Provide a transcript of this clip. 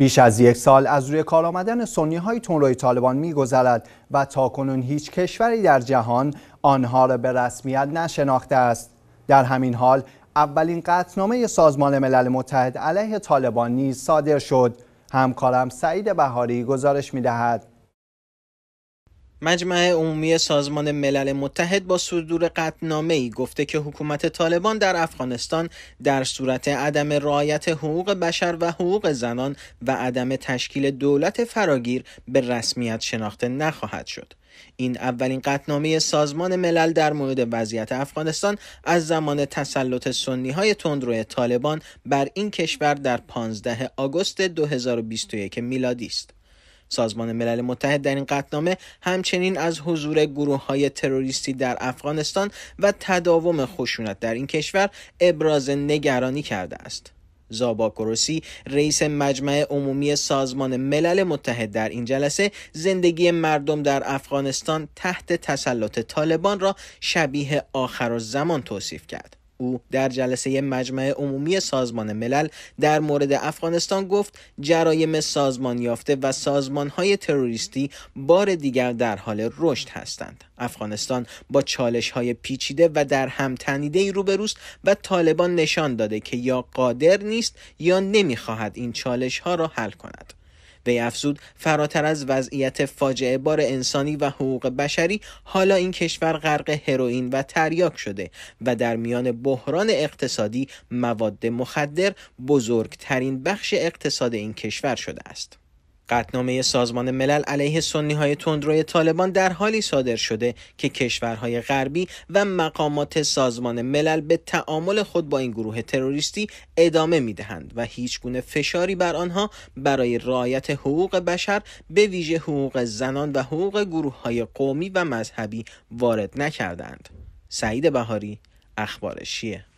بیش از یک سال از روی کار آمدن سنی های طالبان میگذرد و تاکنون هیچ کشوری در جهان آنها را به رسمیت نشناخته است در همین حال اولین قطنامه سازمان ملل متحد علیه طالبان نیز صادر شد همکارم سعید بهاری گزارش دهد. مجمع عمومی سازمان ملل متحد با صدور قطنامه ای گفته که حکومت طالبان در افغانستان در صورت عدم رعایت حقوق بشر و حقوق زنان و عدم تشکیل دولت فراگیر به رسمیت شناخته نخواهد شد. این اولین قطنامه سازمان ملل در مورد وضعیت افغانستان از زمان تسلط سنی های تندروی طالبان بر این کشور در 15 آگوست 2021 میلادی است. سازمان ملل متحد در این قطنامه همچنین از حضور گروه های تروریستی در افغانستان و تداوم خشونت در این کشور ابراز نگرانی کرده است. زابا کروسی رئیس مجمع عمومی سازمان ملل متحد در این جلسه زندگی مردم در افغانستان تحت تسلط طالبان را شبیه آخر و زمان توصیف کرد. او در جلسه مجمع عمومی سازمان ملل در مورد افغانستان گفت جرایم سازمان یافته و سازمان های تروریستی بار دیگر در حال رشد هستند افغانستان با چالش های پیچیده و در هم تنیده روبروست و طالبان نشان داده که یا قادر نیست یا نمیخواهد این چالش ها را حل کند وی افزود فراتر از وضعیت فاجعه بار انسانی و حقوق بشری حالا این کشور غرق هروئین و تریاک شده و در میان بحران اقتصادی مواد مخدر بزرگترین بخش اقتصاد این کشور شده است قطنامه سازمان ملل علیه سنی های تندروی طالبان در حالی صادر شده که کشورهای غربی و مقامات سازمان ملل به تعامل خود با این گروه تروریستی ادامه می دهند و هیچ فشاری بر آنها برای رعایت حقوق بشر به ویژه حقوق زنان و حقوق گروه های قومی و مذهبی وارد نکردند. سعید بهاری اخبار شیه